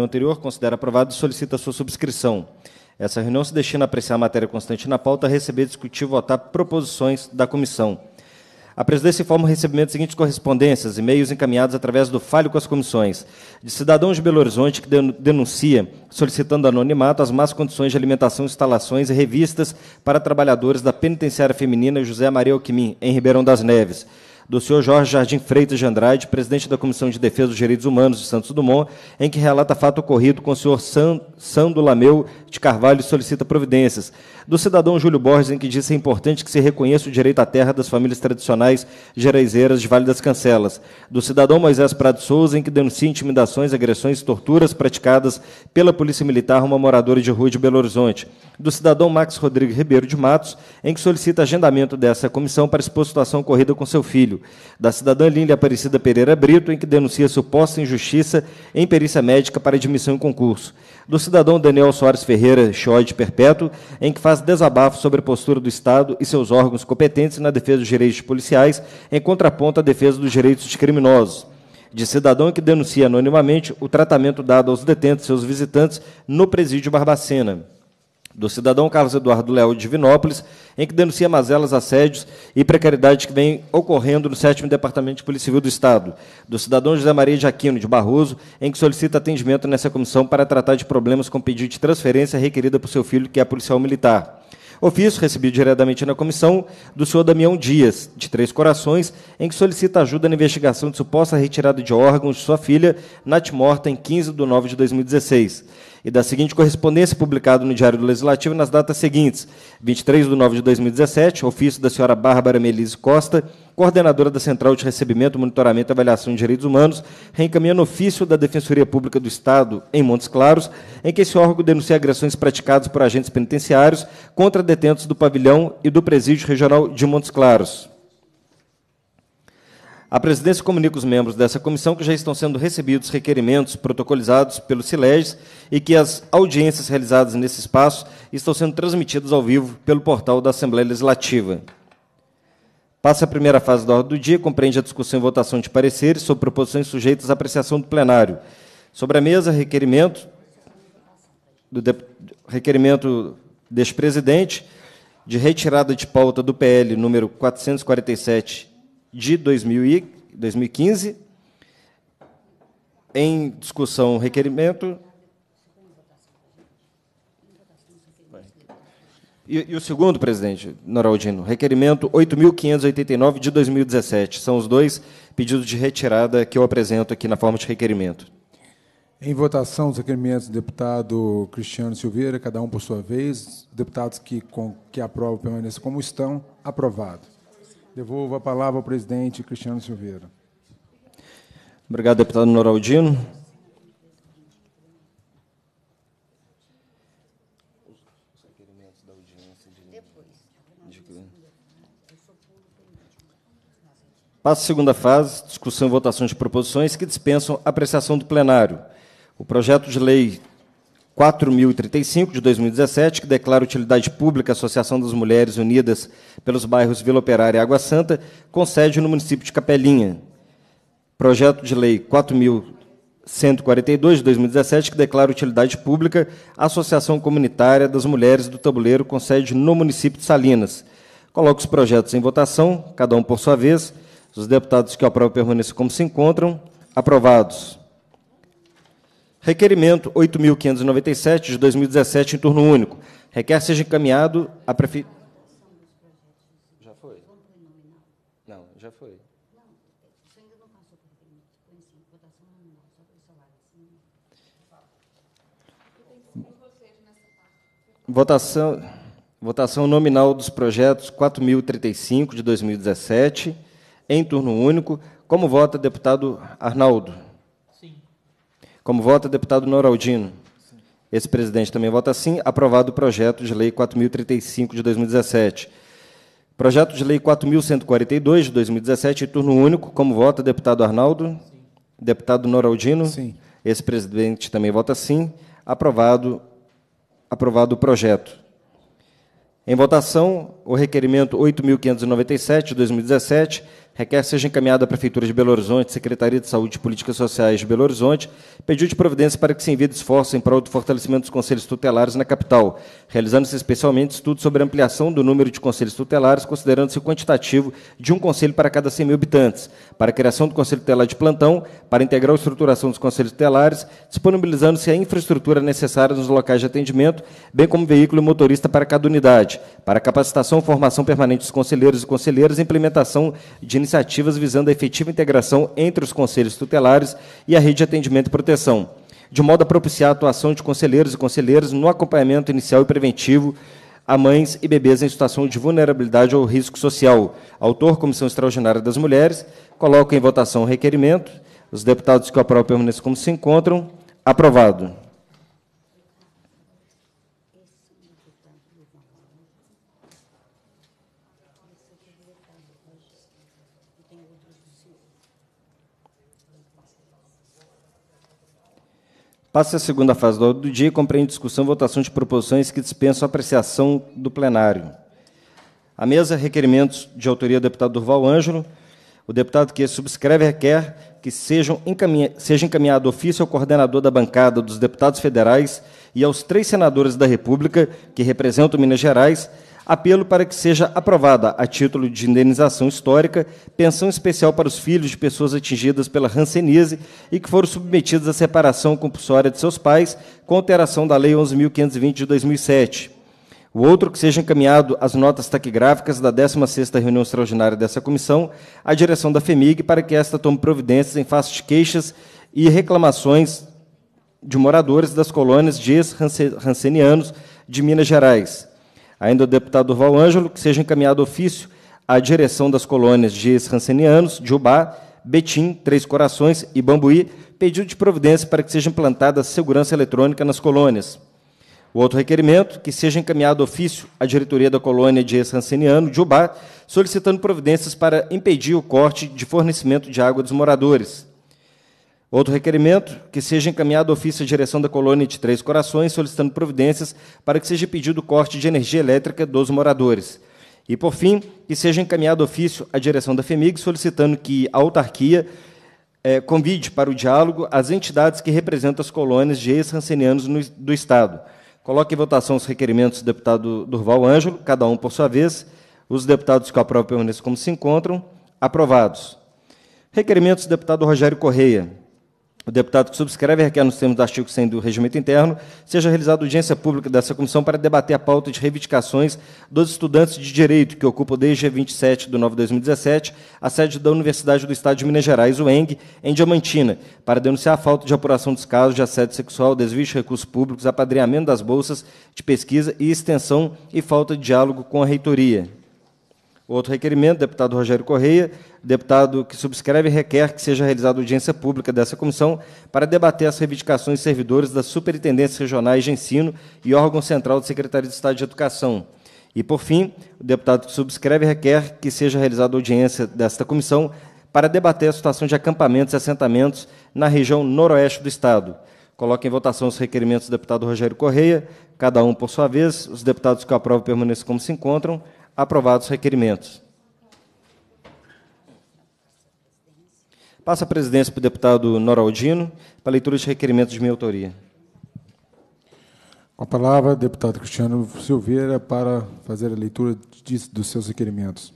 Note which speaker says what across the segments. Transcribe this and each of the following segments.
Speaker 1: anterior, considera aprovado e solicita sua subscrição. Essa reunião se destina a apreciar a matéria constante na pauta, receber, discutir e votar proposições da comissão. A presidência informa o recebimento das seguintes correspondências, e-mails encaminhados através do falho com as comissões. De cidadão de Belo Horizonte, que denuncia, solicitando anonimato, as más condições de alimentação, instalações e revistas para trabalhadores da penitenciária feminina José Maria Alquimim, em Ribeirão das Neves do senhor Jorge Jardim Freitas de Andrade, presidente da Comissão de Defesa dos Direitos Humanos de Santos Dumont, em que relata fato ocorrido com o senhor San, Sando Lameu de Carvalho e solicita providências. Do cidadão Júlio Borges, em que diz que é importante que se reconheça o direito à terra das famílias tradicionais geraizeiras de Vale das Cancelas. Do cidadão Moisés Prado Souza, em que denuncia intimidações, agressões e torturas praticadas pela Polícia Militar a uma moradora de rua de Belo Horizonte. Do cidadão Max Rodrigues Ribeiro de Matos, em que solicita agendamento dessa comissão para expor situação ocorrida com seu filho. Filho, da cidadã Lília Aparecida Pereira Brito, em que denuncia suposta injustiça em perícia médica para admissão em concurso, do cidadão Daniel Soares Ferreira Chode Perpétuo, em que faz desabafo sobre a postura do Estado e seus órgãos competentes na defesa dos direitos policiais, em contraponto à defesa dos direitos de criminosos de cidadão que denuncia anonimamente o tratamento dado aos detentos e seus visitantes no presídio Barbacena do cidadão Carlos Eduardo Leal de Vinópolis, em que denuncia mazelas, assédios e precariedade que vem ocorrendo no 7 Departamento de Polícia Civil do Estado, do cidadão José Maria de Aquino de Barroso, em que solicita atendimento nessa comissão para tratar de problemas com pedido de transferência requerida por seu filho, que é policial militar. Ofício recebido diretamente na comissão do senhor Damião Dias, de Três Corações, em que solicita ajuda na investigação de suposta retirada de órgãos de sua filha, Nath Morta, em 15 de 9 de 2016 e da seguinte correspondência publicado no Diário do Legislativo nas datas seguintes: 23 de nove de 2017, ofício da senhora Bárbara Melise Costa, coordenadora da Central de Recebimento, Monitoramento e Avaliação de Direitos Humanos, no ofício da Defensoria Pública do Estado, em Montes Claros, em que esse órgão denuncia agressões praticadas por agentes penitenciários contra detentos do pavilhão e do presídio regional de Montes Claros. A presidência comunica os membros dessa comissão que já estão sendo recebidos requerimentos protocolizados pelo Sileges e que as audiências realizadas nesse espaço estão sendo transmitidas ao vivo pelo portal da Assembleia Legislativa. Passa a primeira fase da ordem do dia, compreende a discussão e votação de pareceres sobre proposições sujeitas à apreciação do plenário. Sobre a mesa, requerimento do de... requerimento deste presidente de retirada de pauta do PL número 447 de 2015, em discussão, requerimento. E, e o segundo, presidente, Noraldino, requerimento 8.589 de 2017. São os dois pedidos de retirada que eu apresento aqui na forma de requerimento.
Speaker 2: Em votação, os requerimentos do deputado Cristiano Silveira, cada um por sua vez. Deputados que, com, que aprovam permaneçam como estão. Aprovado. Devolvo a palavra ao presidente Cristiano Silveira.
Speaker 1: Obrigado, deputado Noraldino. Passa a segunda fase, discussão e votação de proposições que dispensam apreciação do plenário. O projeto de lei 4035 de 2017, que declara utilidade pública a Associação das Mulheres Unidas pelos bairros Vila Operária e Água Santa, com sede no município de Capelinha. Projeto de lei 4142 de 2017, que declara utilidade pública a Associação Comunitária das Mulheres do Tabuleiro, com sede no município de Salinas. Coloco os projetos em votação, cada um por sua vez. Os deputados que aprovam permaneçam como se encontram. Aprovados. Requerimento 8.597 de 2017, em turno único. Requer seja encaminhado à Prefeitura. Já foi? Não, já foi. Votação, votação nominal dos projetos 4.035 de 2017, em turno único. Como vota deputado Arnaldo? Como vota o deputado Noraldino? Esse presidente também vota sim. Aprovado o projeto de lei 4035 de 2017. Projeto de lei 4142 de 2017, turno único. Como vota deputado Arnaldo? Sim. Deputado Noraldino? Sim. Esse presidente também vota sim. Aprovado, aprovado o projeto. Em votação, o requerimento 8597 de 2017 requer seja encaminhado à Prefeitura de Belo Horizonte, Secretaria de Saúde e Políticas Sociais de Belo Horizonte, pedido de providência para que se envie esforço em prol do fortalecimento dos conselhos tutelares na capital, realizando-se especialmente estudos sobre ampliação do número de conselhos tutelares, considerando-se o quantitativo de um conselho para cada 100 mil habitantes, para a criação do Conselho Tutelar de Plantão, para integrar a estruturação dos conselhos tutelares, disponibilizando-se a infraestrutura necessária nos locais de atendimento, bem como veículo e motorista para cada unidade, para capacitação e formação permanente dos conselheiros e conselheiras, implementação de iniciativas visando a efetiva integração entre os conselhos tutelares e a rede de atendimento e proteção, de modo a propiciar a atuação de conselheiros e conselheiras no acompanhamento inicial e preventivo a mães e bebês em situação de vulnerabilidade ou risco social. Autor, Comissão Extraordinária das Mulheres, coloca em votação o requerimento. Os deputados que o aprovam permaneçam como se encontram. Aprovado. Passa a segunda fase do do dia e compreende discussão e votação de proposições que dispensam a apreciação do plenário. A mesa, requerimentos de autoria do deputado Durval Ângelo. O deputado que subscreve requer que sejam encaminha, seja encaminhado ofício ao coordenador da bancada dos deputados federais e aos três senadores da República que representam Minas Gerais apelo para que seja aprovada, a título de indenização histórica, pensão especial para os filhos de pessoas atingidas pela rancenise e que foram submetidas à separação compulsória de seus pais, com alteração da Lei 11.520 de 2007. O outro que seja encaminhado às notas taquigráficas da 16ª reunião extraordinária dessa comissão, à direção da FEMIG, para que esta tome providências em face de queixas e reclamações de moradores das colônias de ex-rancenianos de Minas Gerais. Ainda o deputado Val Ângelo, que seja encaminhado ofício à direção das colônias de Rancenianos, de Ubá, Betim, Três Corações e Bambuí, pedido de providência para que seja implantada segurança eletrônica nas colônias. O outro requerimento, que seja encaminhado ofício à diretoria da colônia de Ranceniano, de Ubá, solicitando providências para impedir o corte de fornecimento de água dos moradores. Outro requerimento, que seja encaminhado ofício à direção da colônia de Três Corações, solicitando providências para que seja pedido o corte de energia elétrica dos moradores. E, por fim, que seja encaminhado ofício à direção da FEMIG, solicitando que a autarquia eh, convide para o diálogo as entidades que representam as colônias de ex-rancenianos do Estado. Coloque em votação os requerimentos do deputado Durval Ângelo, cada um por sua vez. Os deputados que aprovam permaneçam como se encontram. Aprovados. Requerimentos do deputado Rogério Correia o deputado que subscreve requer, nos termos do artigo 100 do Regimento Interno, seja realizada audiência pública dessa comissão para debater a pauta de reivindicações dos estudantes de Direito, que ocupam desde 27 de novembro de 2017 a sede da Universidade do Estado de Minas Gerais, o Eng, em Diamantina, para denunciar a falta de apuração dos casos de assédio sexual, desvio de recursos públicos, apadreamento das bolsas de pesquisa e extensão e falta de diálogo com a reitoria. Outro requerimento, deputado Rogério Correia, deputado que subscreve requer que seja realizada audiência pública dessa comissão para debater as reivindicações de servidores das superintendências regionais de ensino e órgão central da Secretaria de Estado de Educação. E, por fim, o deputado que subscreve requer que seja realizada audiência desta comissão para debater a situação de acampamentos e assentamentos na região noroeste do Estado. Coloque em votação os requerimentos do deputado Rogério Correia, cada um por sua vez. Os deputados que aprovam permaneçam como se encontram. Aprovados os requerimentos. Passa a presidência para o deputado Noraldino, para leitura de requerimentos de minha autoria.
Speaker 2: Com a palavra, deputado Cristiano Silveira, para fazer a leitura dos seus requerimentos.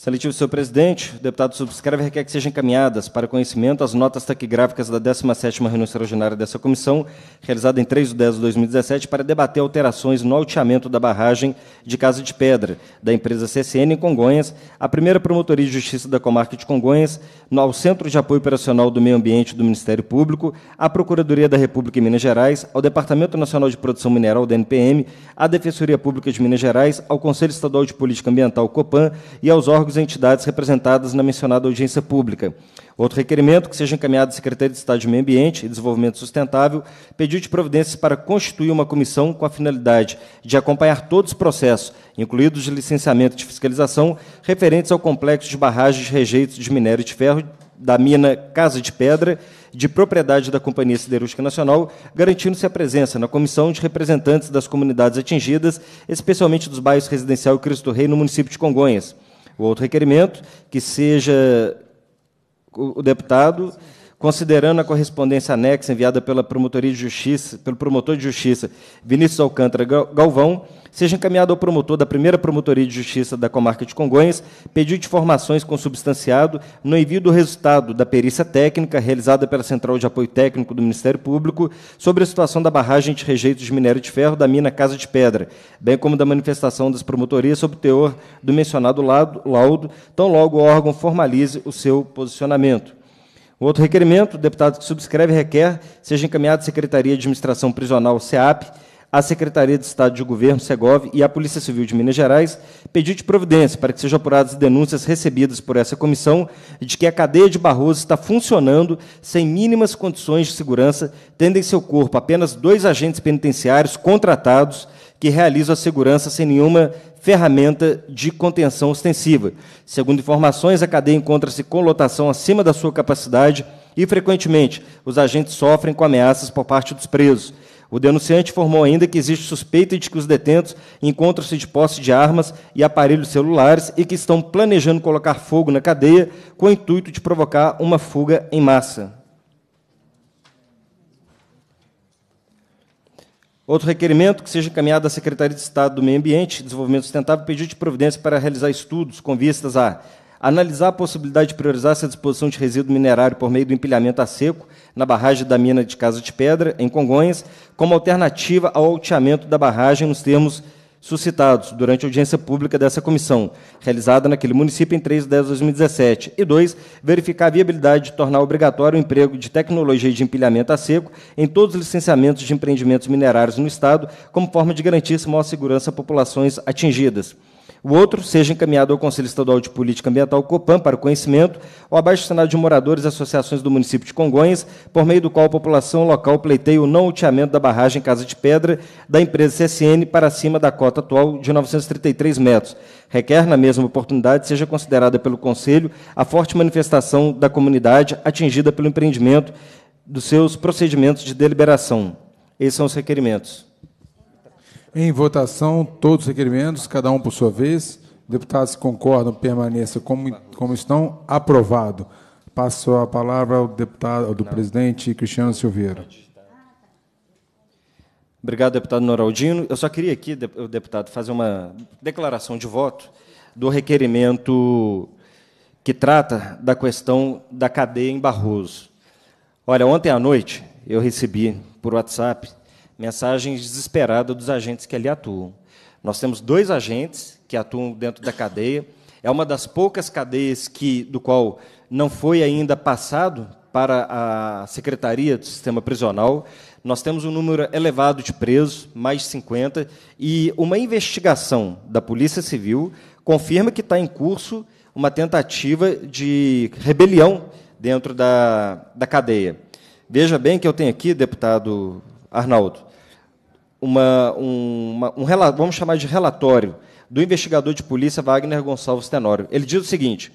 Speaker 1: Seletivo, senhor presidente, o deputado subscreve requer que sejam encaminhadas para conhecimento as notas taquigráficas da 17ª reunião extraordinária dessa comissão, realizada em 3 de 10 de 2017, para debater alterações no alteamento da barragem de Casa de Pedra, da empresa CCN em Congonhas, a primeira promotoria de justiça da comarca de Congonhas, ao Centro de Apoio Operacional do Meio Ambiente do Ministério Público, à Procuradoria da República em Minas Gerais, ao Departamento Nacional de Produção Mineral da NPM, à Defensoria Pública de Minas Gerais, ao Conselho Estadual de Política Ambiental, (Copan) e aos órgãos órgãos e entidades representadas na mencionada audiência pública. Outro requerimento, que seja encaminhado à Secretaria de Estado de Meio Ambiente e Desenvolvimento Sustentável, pedido de providências para constituir uma comissão com a finalidade de acompanhar todos os processos, incluídos de licenciamento de fiscalização, referentes ao complexo de barragens de rejeitos de minério de ferro da mina Casa de Pedra, de propriedade da Companhia Siderúrgica Nacional, garantindo-se a presença na comissão de representantes das comunidades atingidas, especialmente dos bairros Residencial e Cristo Rei, no município de Congonhas. O outro requerimento, que seja o deputado considerando a correspondência anexa enviada pela Promotoria de Justiça, pelo promotor de Justiça Vinícius Alcântara Galvão, seja encaminhado ao promotor da primeira Promotoria de Justiça da Comarca de Congonhas pedido de informações consubstanciado no envio do resultado da perícia técnica realizada pela Central de Apoio Técnico do Ministério Público sobre a situação da barragem de rejeitos de minério de ferro da mina Casa de Pedra, bem como da manifestação das promotorias sobre o teor do mencionado laudo, tão logo o órgão formalize o seu posicionamento. O outro requerimento, o deputado que subscreve requer seja encaminhado à Secretaria de Administração Prisional, SEAP, à Secretaria de Estado de Governo, SEGOV, e à Polícia Civil de Minas Gerais, pedido de providência para que sejam apuradas denúncias recebidas por essa comissão de que a cadeia de Barroso está funcionando sem mínimas condições de segurança, tendo em seu corpo apenas dois agentes penitenciários contratados que realizam a segurança sem nenhuma ferramenta de contenção ostensiva. Segundo informações, a cadeia encontra-se com lotação acima da sua capacidade e, frequentemente, os agentes sofrem com ameaças por parte dos presos. O denunciante informou ainda que existe suspeita de que os detentos encontram-se de posse de armas e aparelhos celulares e que estão planejando colocar fogo na cadeia com o intuito de provocar uma fuga em massa. Outro requerimento que seja encaminhado à Secretaria de Estado do Meio Ambiente e Desenvolvimento Sustentável pedido de providência para realizar estudos com vistas a analisar a possibilidade de priorizar essa disposição de resíduo minerário por meio do empilhamento a seco na barragem da mina de Casa de Pedra, em Congonhas, como alternativa ao alteamento da barragem nos termos suscitados durante a audiência pública dessa comissão, realizada naquele município em 3 de 10 de 2017. E dois, verificar a viabilidade de tornar obrigatório o emprego de tecnologia de empilhamento a seco em todos os licenciamentos de empreendimentos minerários no Estado, como forma de garantir maior segurança a populações atingidas. O outro seja encaminhado ao Conselho Estadual de Política Ambiental COPAM para o conhecimento ou abaixo Senado de moradores e associações do município de Congonhas, por meio do qual a população local pleiteia o não loteamento da barragem Casa de Pedra da empresa CSN para cima da cota atual de 933 metros. Requer, na mesma oportunidade, seja considerada pelo Conselho a forte manifestação da comunidade atingida pelo empreendimento dos seus procedimentos de deliberação.
Speaker 2: Esses são os requerimentos. Em votação, todos os requerimentos, cada um por sua vez. Deputados que concordam, permaneça como, como estão. Aprovado. Passo a palavra ao deputado, ao do presidente Cristiano Silveira.
Speaker 1: Obrigado, deputado Noraldino. Eu só queria aqui, deputado, fazer uma declaração de voto do requerimento que trata da questão da cadeia em Barroso. Olha, ontem à noite eu recebi por WhatsApp mensagem desesperada dos agentes que ali atuam. Nós temos dois agentes que atuam dentro da cadeia. É uma das poucas cadeias que, do qual não foi ainda passado para a Secretaria do Sistema Prisional. Nós temos um número elevado de presos, mais de 50, e uma investigação da Polícia Civil confirma que está em curso uma tentativa de rebelião dentro da, da cadeia. Veja bem que eu tenho aqui, deputado Arnaldo, uma, um, uma, um, vamos chamar de relatório, do investigador de polícia Wagner Gonçalves Tenório. Ele diz o seguinte: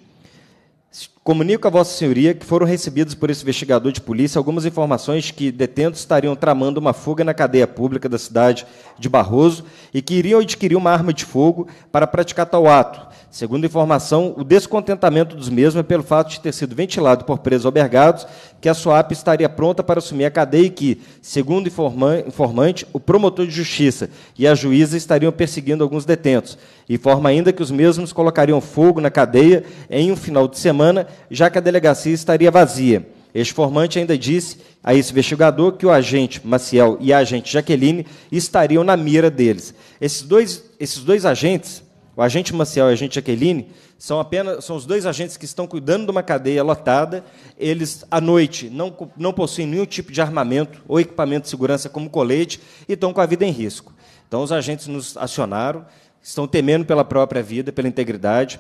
Speaker 1: Comunico a Vossa Senhoria que foram recebidos por esse investigador de polícia algumas informações que detentos estariam tramando uma fuga na cadeia pública da cidade de Barroso e que iriam adquirir uma arma de fogo para praticar tal ato. Segundo a informação, o descontentamento dos mesmos é pelo fato de ter sido ventilado por presos albergados que a SOAP estaria pronta para assumir a cadeia e que, segundo informante, o promotor de justiça e a juíza estariam perseguindo alguns detentos. Informa ainda que os mesmos colocariam fogo na cadeia em um final de semana já que a delegacia estaria vazia. Este formante ainda disse a esse investigador que o agente Maciel e a agente Jaqueline estariam na mira deles. Esses dois, esses dois agentes, o agente Maciel e o agente Jaqueline, são apenas são os dois agentes que estão cuidando de uma cadeia lotada. Eles, à noite, não, não possuem nenhum tipo de armamento ou equipamento de segurança como colete e estão com a vida em risco. Então, os agentes nos acionaram, estão temendo pela própria vida, pela integridade.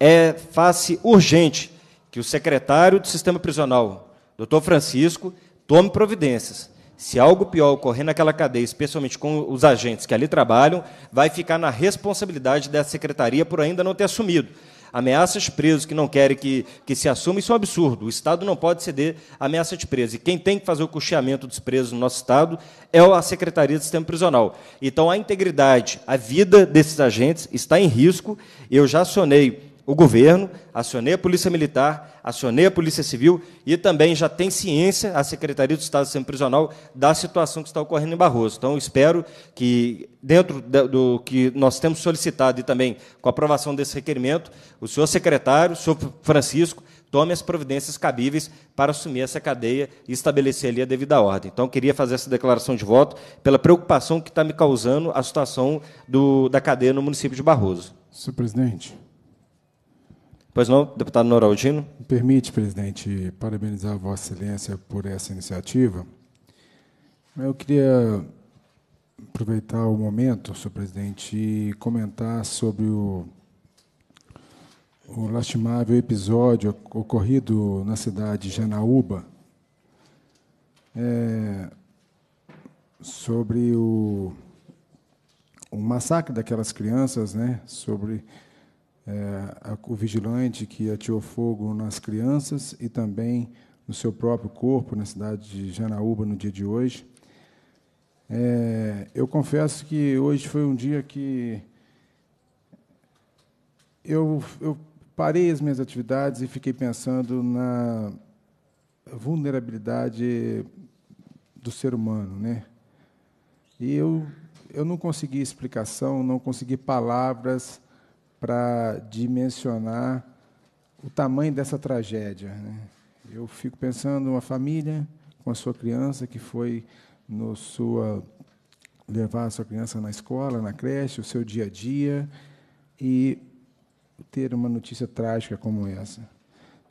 Speaker 1: É face urgente que o secretário do sistema prisional, doutor Francisco, tome providências. Se algo pior ocorrer naquela cadeia, especialmente com os agentes que ali trabalham, vai ficar na responsabilidade da secretaria por ainda não ter assumido. Ameaças presos que não querem que, que se assuma, isso é um absurdo. O Estado não pode ceder ameaça de preso. E quem tem que fazer o custeamento dos presos no nosso Estado é a Secretaria do Sistema Prisional. Então, a integridade, a vida desses agentes está em risco. Eu já acionei o governo, acionei a Polícia Militar, acionei a Polícia Civil e também já tem ciência a Secretaria do Estado do Prisional da situação que está ocorrendo em Barroso. Então, espero que, dentro do que nós temos solicitado e também com a aprovação desse requerimento, o senhor secretário, o senhor Francisco, tome as providências cabíveis para assumir essa cadeia e estabelecer ali a devida ordem. Então, queria fazer essa declaração de voto pela preocupação que está me causando a situação do, da cadeia no município de Barroso.
Speaker 2: Senhor presidente.
Speaker 1: Pois não, deputado Noraldino?
Speaker 2: Permite, presidente, parabenizar a Vossa Excelência por essa iniciativa. Eu queria aproveitar o momento, senhor presidente, e comentar sobre o, o lastimável episódio ocorrido na cidade de Janaúba, é, sobre o, o massacre daquelas crianças, né, sobre é, a, o vigilante que atirou fogo nas crianças e também no seu próprio corpo, na cidade de Janaúba, no dia de hoje. É, eu confesso que hoje foi um dia que eu, eu parei as minhas atividades e fiquei pensando na vulnerabilidade do ser humano, né? E eu, eu não consegui explicação, não consegui palavras para dimensionar o tamanho dessa tragédia. Né? Eu fico pensando uma família com a sua criança que foi no sua levar a sua criança na escola, na creche, o seu dia a dia e ter uma notícia trágica como essa.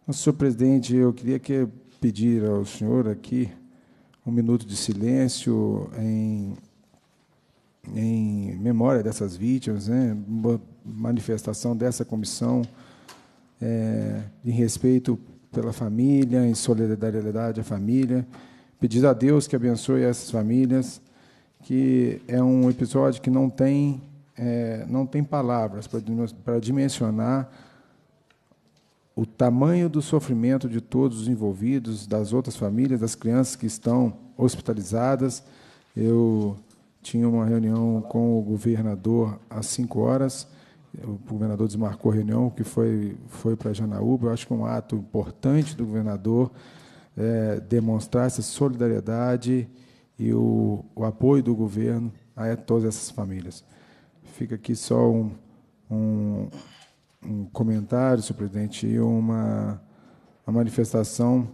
Speaker 2: Nosso senhor presidente, eu queria que pedir ao senhor aqui um minuto de silêncio em, em memória dessas vítimas, né? manifestação dessa comissão é, em respeito pela família, em solidariedade à família. Pedir a Deus que abençoe essas famílias, que é um episódio que não tem, é, não tem palavras para dimensionar o tamanho do sofrimento de todos os envolvidos, das outras famílias, das crianças que estão hospitalizadas. Eu tinha uma reunião com o governador às 5 horas o governador desmarcou a reunião, que foi, foi para Janaúba. Eu acho que é um ato importante do governador é, demonstrar essa solidariedade e o, o, apoio do governo a todas essas famílias. Fica aqui só um, um, um comentário, senhor presidente, e uma, uma manifestação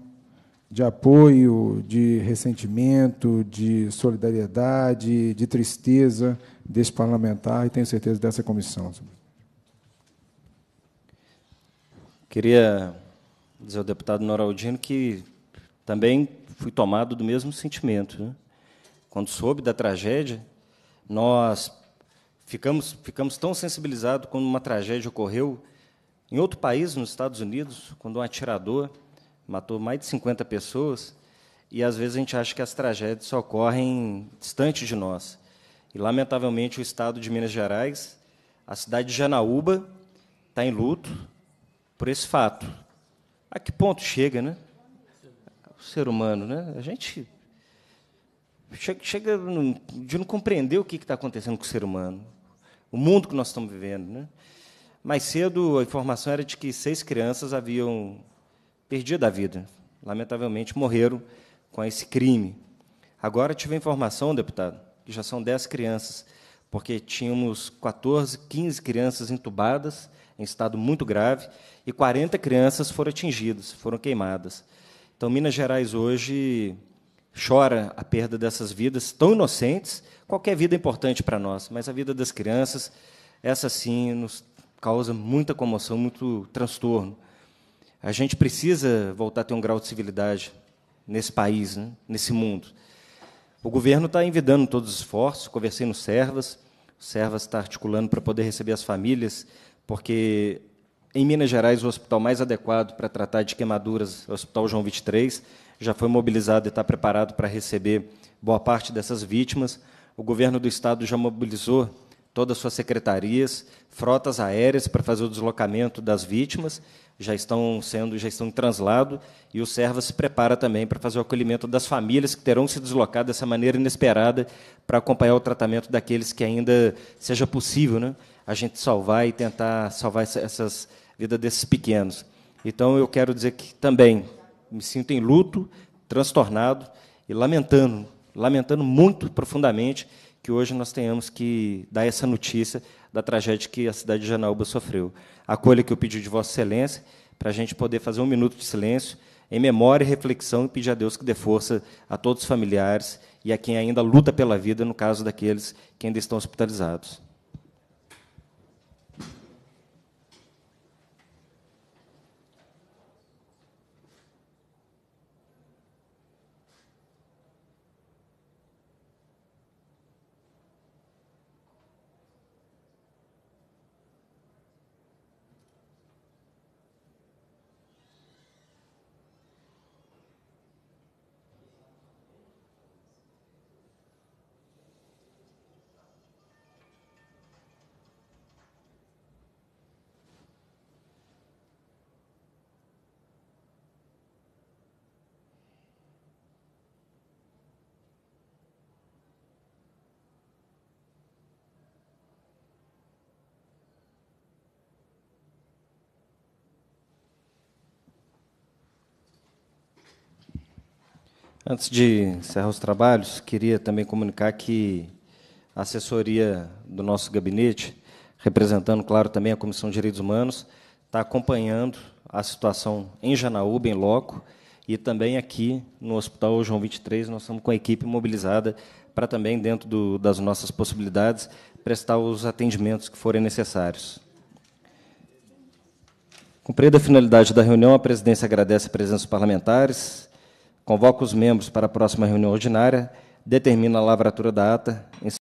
Speaker 2: de apoio, de ressentimento, de solidariedade, de tristeza desse parlamentar e tenho certeza dessa comissão.
Speaker 1: Queria dizer ao deputado Noraldino que também fui tomado do mesmo sentimento. Né? Quando soube da tragédia, nós ficamos, ficamos tão sensibilizados quando uma tragédia ocorreu em outro país, nos Estados Unidos, quando um atirador matou mais de 50 pessoas, e às vezes a gente acha que as tragédias só ocorrem distante de nós. E, lamentavelmente, o estado de Minas Gerais, a cidade de Janaúba, está em luto, por esse fato. A que ponto chega, né? O ser humano, né? A gente chega de não compreender o que está acontecendo com o ser humano, o mundo que nós estamos vivendo, né? Mais cedo, a informação era de que seis crianças haviam perdido a vida. Lamentavelmente, morreram com esse crime. Agora tive a informação, deputado, que já são dez crianças, porque tínhamos 14, 15 crianças entubadas em estado muito grave, e 40 crianças foram atingidas, foram queimadas. Então, Minas Gerais hoje chora a perda dessas vidas tão inocentes. Qualquer vida é importante para nós, mas a vida das crianças, essa sim, nos causa muita comoção, muito transtorno. A gente precisa voltar a ter um grau de civilidade nesse país, né? nesse mundo. O governo está envidando todos os esforços. Conversei no Servas, o Servas está articulando para poder receber as famílias porque em Minas Gerais o hospital mais adequado para tratar de queimaduras é o Hospital João 23, já foi mobilizado e está preparado para receber boa parte dessas vítimas. O governo do estado já mobilizou todas as suas secretarias, frotas aéreas para fazer o deslocamento das vítimas já estão sendo, já estão em translado, e o Serva se prepara também para fazer o acolhimento das famílias que terão se deslocado dessa maneira inesperada para acompanhar o tratamento daqueles que ainda seja possível, né? A gente salvar e tentar salvar essas vida desses pequenos. Então eu quero dizer que também me sinto em luto, transtornado e lamentando, lamentando muito profundamente que hoje nós tenhamos que dar essa notícia da tragédia que a cidade de Janaúba sofreu. Acolha que eu pedi de Vossa Excelência para a gente poder fazer um minuto de silêncio em memória e reflexão e pedir a Deus que dê força a todos os familiares e a quem ainda luta pela vida, no caso daqueles que ainda estão hospitalizados. Antes de encerrar os trabalhos, queria também comunicar que a assessoria do nosso gabinete, representando, claro, também a Comissão de Direitos Humanos, está acompanhando a situação em Janaúba, em loco, e também aqui no Hospital João 23, nós estamos com a equipe mobilizada para também, dentro do, das nossas possibilidades, prestar os atendimentos que forem necessários. Cumprida a finalidade da reunião, a presidência agradece a presença dos parlamentares, Convoca os membros para a próxima reunião ordinária, determina a lavratura da ata.